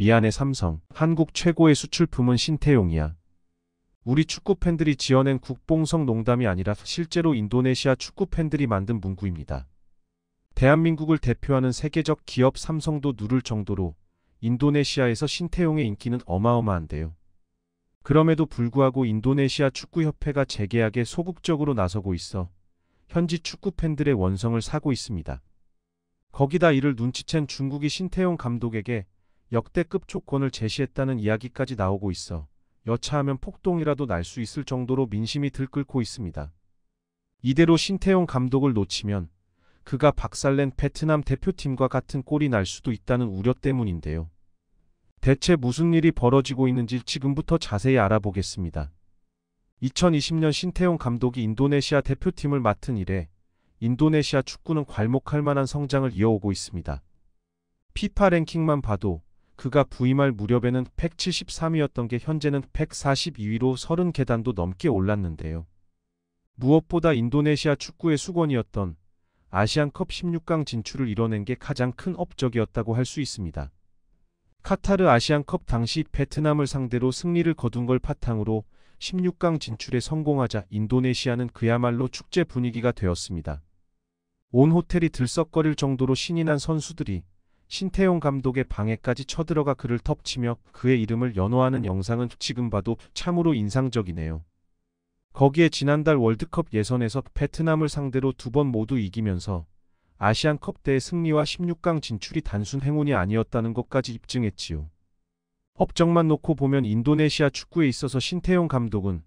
미안해 삼성. 한국 최고의 수출품은 신태용이야. 우리 축구 팬들이 지어낸 국뽕성 농담이 아니라 실제로 인도네시아 축구 팬들이 만든 문구입니다. 대한민국을 대표하는 세계적 기업 삼성도 누를 정도로 인도네시아에서 신태용의 인기는 어마어마한데요. 그럼에도 불구하고 인도네시아 축구협회가 재계약에 소극적으로 나서고 있어 현지 축구 팬들의 원성을 사고 있습니다. 거기다 이를 눈치챈 중국이 신태용 감독에게 역대급 조건을 제시했다는 이야기까지 나오고 있어 여차하면 폭동이라도 날 수 있을 정도로 민심이 들끓고 있습니다. 이대로 신태용 감독을 놓치면 그가 박살낸 베트남 대표팀과 같은 꼴이 날 수도 있다는 우려 때문인데요. 대체 무슨 일이 벌어지고 있는지 지금부터 자세히 알아보겠습니다. 2020년 신태용 감독이 인도네시아 대표팀을 맡은 이래 인도네시아 축구는 괄목할 만한 성장을 이어오고 있습니다. 피파 랭킹만 봐도 그가 부임할 무렵에는 173위였던 게 현재는 142위로 30계단도 넘게 올랐는데요. 무엇보다 인도네시아 축구의 수건이었던 아시안컵 16강 진출을 이뤄낸 게 가장 큰 업적이었다고 할 수 있습니다. 카타르 아시안컵 당시 베트남을 상대로 승리를 거둔 걸 바탕으로 16강 진출에 성공하자 인도네시아는 그야말로 축제 분위기가 되었습니다. 온 호텔이 들썩거릴 정도로 신이 난 선수들이 신태용 감독의 방에까지 쳐들어가 그를 덮치며 그의 이름을 연호하는 영상은 지금 봐도 참으로 인상적이네요. 거기에 지난달 월드컵 예선에서 베트남을 상대로 두 번 모두 이기면서 아시안컵 대회 승리와 16강 진출이 단순 행운이 아니었다는 것까지 입증했지요. 업적만 놓고 보면 인도네시아 축구에 있어서 신태용 감독은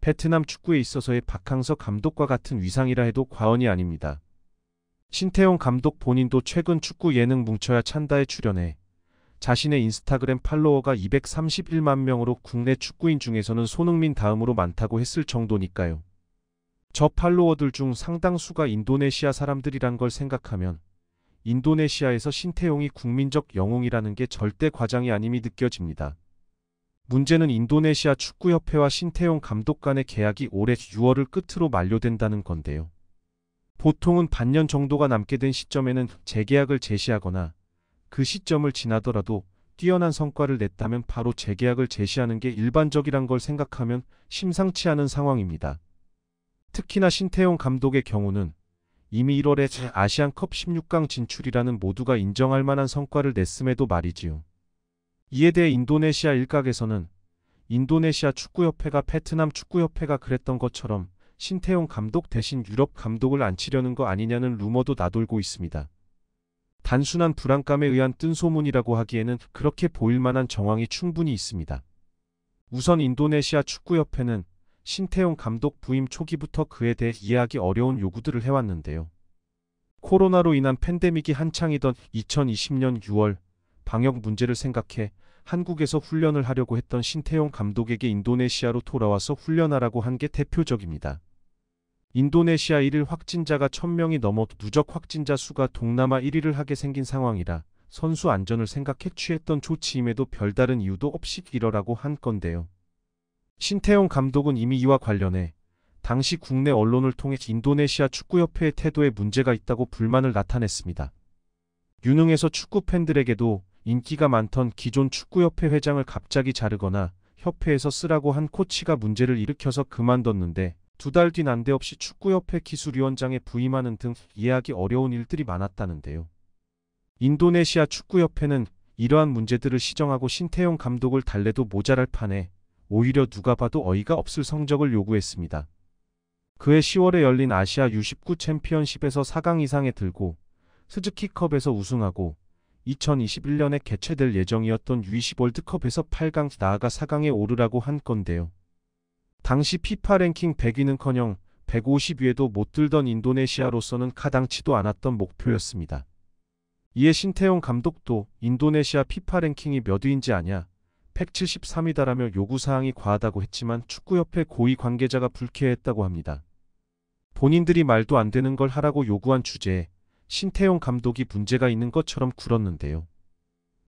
베트남 축구에 있어서의 박항서 감독과 같은 위상이라 해도 과언이 아닙니다. 신태용 감독 본인도 최근 축구 예능 뭉쳐야 찬다에 출연해 자신의 인스타그램 팔로워가 231만 명으로 국내 축구인 중에서는 손흥민 다음으로 많다고 했을 정도니까요. 저 팔로워들 중 상당수가 인도네시아 사람들이란 걸 생각하면 인도네시아에서 신태용이 국민적 영웅이라는 게 절대 과장이 아님이 느껴집니다. 문제는 인도네시아 축구협회와 신태용 감독 간의 계약이 올해 6월을 끝으로 만료된다는 건데요. 보통은 반년 정도가 남게 된 시점에는 재계약을 제시하거나 그 시점을 지나더라도 뛰어난 성과를 냈다면 바로 재계약을 제시하는 게 일반적이란 걸 생각하면 심상치 않은 상황입니다. 특히나 신태용 감독의 경우는 이미 1월에 아시안컵 16강 진출이라는 모두가 인정할 만한 성과를 냈음에도 말이지요. 이에 대해 인도네시아 일각에서는 인도네시아 축구협회가 베트남 축구협회가 그랬던 것처럼 신태용 감독 대신 유럽 감독을 앉히려는 거 아니냐는 루머도 나돌고 있습니다. 단순한 불안감에 의한 뜬 소문이라고 하기에는 그렇게 보일만한 정황이 충분히 있습니다. 우선 인도네시아 축구협회는 신태용 감독 부임 초기부터 그에 대해 이해하기 어려운 요구들을 해왔는데요. 코로나로 인한 팬데믹이 한창이던 2020년 6월 방역 문제를 생각해 한국에서 훈련을 하려고 했던 신태용 감독에게 인도네시아로 돌아와서 훈련하라고 한 게 대표적입니다. 인도네시아 1일 확진자가 1000명이 넘어 누적 확진자 수가 동남아 1위를 하게 생긴 상황이라 선수 안전을 생각해 취했던 조치임에도 별다른 이유도 없이 이러라고 한 건데요. 신태용 감독은 이미 이와 관련해 당시 국내 언론을 통해 인도네시아 축구협회의 태도에 문제가 있다고 불만을 나타냈습니다. 유능에서 축구 팬들에게도 인기가 많던 기존 축구협회 회장을 갑자기 자르거나 협회에서 쓰라고 한 코치가 문제를 일으켜서 그만뒀는데 두달뒤 난데없이 축구협회 기술위원장에 부임하는 등 이해하기 어려운 일들이 많았다는데요. 인도네시아 축구협회는 이러한 문제들을 시정하고 신태용 감독을 달래도 모자랄 판에 오히려 누가 봐도 어이가 없을 성적을 요구했습니다. 그해 10월에 열린 아시아 U19 챔피언십에서 4강 이상에 들고 스즈키컵에서 우승하고 2021년에 개최될 예정이었던 U20 월드컵에서 8강 나아가 4강에 오르라고 한 건데요. 당시 피파 랭킹 100위는커녕 150위에도 못 들던 인도네시아로서는 카당치도 않았던 목표였습니다. 이에 신태용 감독도 인도네시아 피파 랭킹이 몇 위인지 아냐? 173위다라며 요구사항이 과하다고 했지만 축구협회 고위 관계자가 불쾌했다고 합니다. 본인들이 말도 안 되는 걸 하라고 요구한 주제에 신태용 감독이 문제가 있는 것처럼 굴었는데요.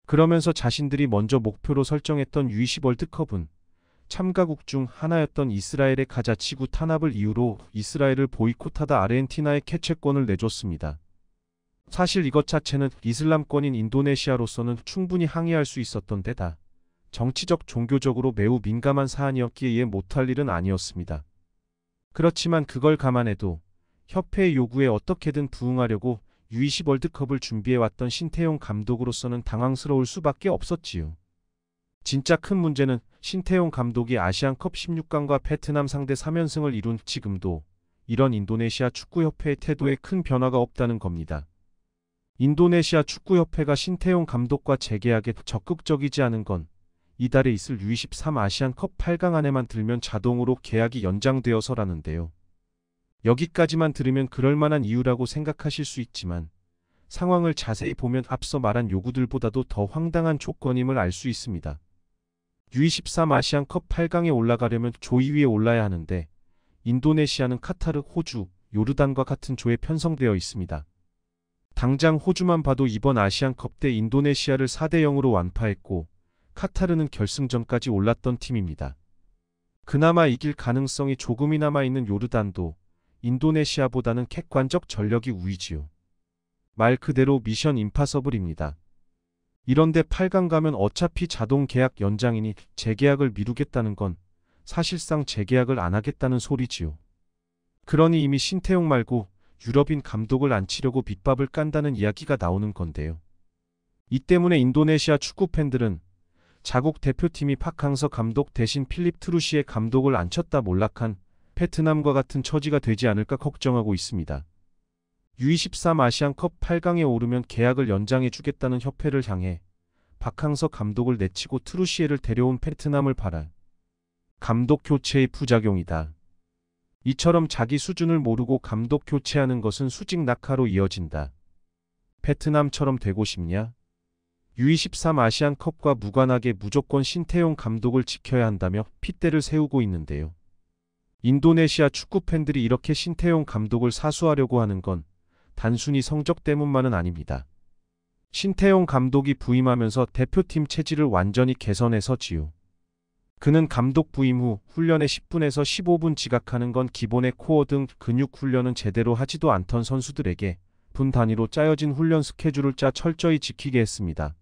그러면서 자신들이 먼저 목표로 설정했던 U20 월드컵은 참가국 중 하나였던 이스라엘의 가자치구 탄압을 이유로 이스라엘을 보이콧하다 아르헨티나의 캐체권을 내줬습니다. 사실 이것 자체는 이슬람권인 인도네시아로서는 충분히 항의할 수 있었던 데다 정치적 종교적으로 매우 민감한 사안이었기에 이해 못할 일은 아니었습니다. 그렇지만 그걸 감안해도 협회의 요구에 어떻게든 부응하려고 U20 월드컵을 준비해왔던 신태용 감독으로서는 당황스러울 수밖에 없었지요. 진짜 큰 문제는 신태용 감독이 아시안컵 16강과 베트남 상대 3연승을 이룬 지금도 이런 인도네시아 축구협회의 태도에 큰 변화가 없다는 겁니다. 인도네시아 축구협회가 신태용 감독과 재계약에 적극적이지 않은 건 이달에 있을 U23 아시안컵 8강 안에만 들면 자동으로 계약이 연장되어서라는데요. 여기까지만 들으면 그럴만한 이유라고 생각하실 수 있지만 상황을 자세히 보면 앞서 말한 요구들보다도 더 황당한 조건임을 알 수 있습니다. U23 아시안컵 8강에 올라가려면 조 2위에 올라야 하는데 인도네시아는 카타르, 호주, 요르단과 같은 조에 편성되어 있습니다. 당장 호주만 봐도 이번 아시안컵 때 인도네시아를 4대 0으로 완파했고 카타르는 결승전까지 올랐던 팀입니다. 그나마 이길 가능성이 조금이나마 있는 요르단도 인도네시아보다는 객관적 전력이 우위지요. 말 그대로 미션 임파서블입니다. 이런데 8강 가면 어차피 자동 계약 연장이니 재계약을 미루겠다는 건 사실상 재계약을 안 하겠다는 소리지요. 그러니 이미 신태용 말고 유럽인 감독을 안치려고 빗밥을 깐다는 이야기가 나오는 건데요. 이 때문에 인도네시아 축구 팬들은 자국 대표팀이 파캉서 감독 대신 필립 트루시의 감독을 안쳤다 몰락한 베트남과 같은 처지가 되지 않을까 걱정하고 있습니다. U23 아시안컵 8강에 오르면 계약을 연장해주겠다는 협회를 향해 박항서 감독을 내치고 트루시에를 데려온 베트남을 바랄 감독 교체의 부작용이다. 이처럼 자기 수준을 모르고 감독 교체하는 것은 수직 낙하로 이어진다. 베트남처럼 되고 싶냐? U23 아시안컵과 무관하게 무조건 신태용 감독을 지켜야 한다며 핏대를 세우고 있는데요. 인도네시아 축구 팬들이 이렇게 신태용 감독을 사수하려고 하는 건 단순히 성적 때문만은 아닙니다. 신태용 감독이 부임하면서 대표팀 체질을 완전히 개선해서 지요 그는 감독 부임 후 훈련에 10분에서 15분 지각하는 건 기본의 코어 등 근육 훈련은 제대로 하지도 않던 선수들에게 분 단위로 짜여진 훈련 스케줄을 짜 철저히 지키게 했습니다.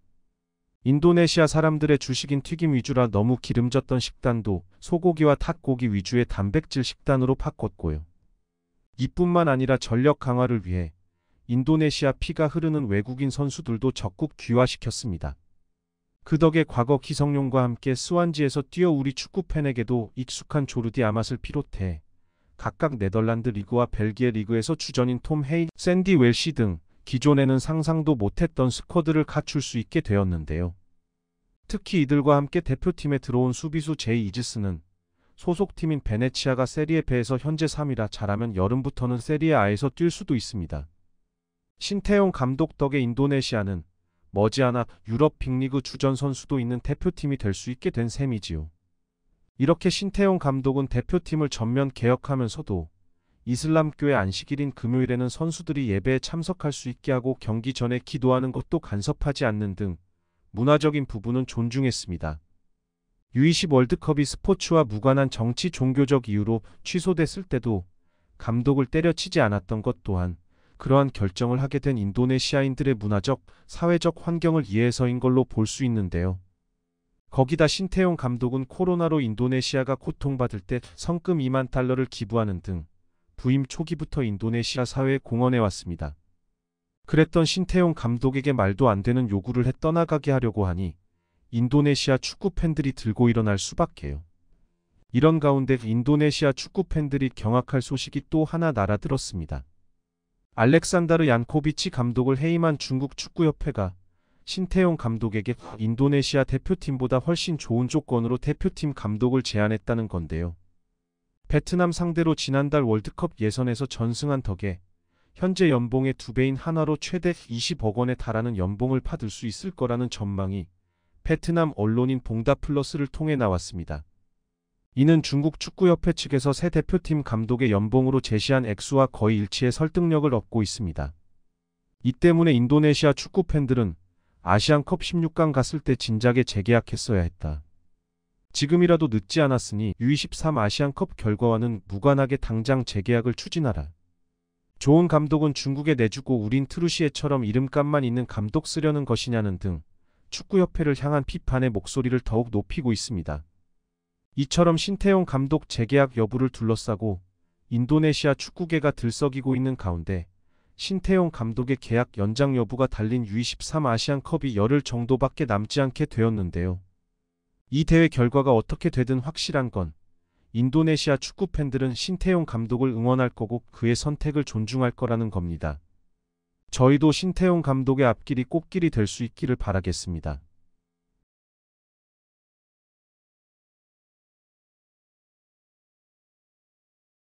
인도네시아 사람들의 주식인 튀김 위주라 너무 기름졌던 식단도 소고기와 탁고기 위주의 단백질 식단으로 바꿨고요. 이뿐만 아니라 전력 강화를 위해 인도네시아 피가 흐르는 외국인 선수들도 적극 귀화시켰습니다. 그 덕에 과거 기성용과 함께 스완지에서 뛰어 우리 축구 팬에게도 익숙한 조르디 아맛을 비롯해 각각 네덜란드 리그와 벨기에 리그에서 주전인 톰 헤이, 샌디 웰시 등 기존에는 상상도 못했던 스쿼드를 갖출 수 있게 되었는데요. 특히 이들과 함께 대표팀에 들어온 수비수 제이 이즈스는 소속팀인 베네치아가 세리에 배에서 현재 3위라 잘하면 여름부터는 세리에 아에서 뛸 수도 있습니다. 신태용 감독 덕에 인도네시아는 머지않아 유럽 빅리그 주전 선수도 있는 대표팀이 될 수 있게 된 셈이지요. 이렇게 신태용 감독은 대표팀을 전면 개혁하면서도 이슬람교의 안식일인 금요일에는 선수들이 예배에 참석할 수 있게 하고 경기 전에 기도하는 것도 간섭하지 않는 등 문화적인 부분은 존중했습니다. U20 월드컵이 스포츠와 무관한 정치 종교적 이유로 취소됐을 때도 감독을 때려치지 않았던 것 또한 그러한 결정을 하게 된 인도네시아인들의 문화적, 사회적 환경을 이해해서인 걸로 볼 수 있는데요. 거기다 신태용 감독은 코로나로 인도네시아가 고통받을 때 성금 2만 달러를 기부하는 등 부임 초기부터 인도네시아 사회에 공헌해 왔습니다. 그랬던 신태용 감독에게 말도 안 되는 요구를 해 떠나가게 하려고 하니 인도네시아 축구 팬들이 들고 일어날 수밖에요. 이런 가운데 인도네시아 축구 팬들이 경악할 소식이 또 하나 날아들었습니다. 알렉산다르 얀코비치 감독을 해임한 중국 축구협회가 신태용 감독에게 인도네시아 대표팀보다 훨씬 좋은 조건으로 대표팀 감독을 제안했다는 건데요. 베트남 상대로 지난달 월드컵 예선에서 전승한 덕에 현재 연봉의 두 배인 한화로 최대 20억 원에 달하는 연봉을 받을 수 있을 거라는 전망이 베트남 언론인 봉다 플러스를 통해 나왔습니다. 이는 중국 축구협회 측에서 새 대표팀 감독의 연봉으로 제시한 액수와 거의 일치의 설득력을 얻고 있습니다. 이 때문에 인도네시아 축구 팬들은 아시안컵 16강 갔을 때 진작에 재계약했어야 했다. 지금이라도 늦지 않았으니 U23 아시안컵 결과와는 무관하게 당장 재계약을 추진하라. 좋은 감독은 중국에 내주고 우린 트루시에처럼 이름값만 있는 감독 쓰려는 것이냐는 등 축구협회를 향한 비판의 목소리를 더욱 높이고 있습니다. 이처럼 신태용 감독 재계약 여부를 둘러싸고 인도네시아 축구계가 들썩이고 있는 가운데 신태용 감독의 계약 연장 여부가 달린 U23 아시안컵이 열흘 정도밖에 남지 않게 되었는데요. 이 대회 결과가 어떻게 되든 확실한 건 인도네시아 축구 팬들은 신태용 감독을 응원할 거고 그의 선택을 존중할 거라는 겁니다. 저희도 신태용 감독의 앞길이 꽃길이 될 수 있기를 바라겠습니다.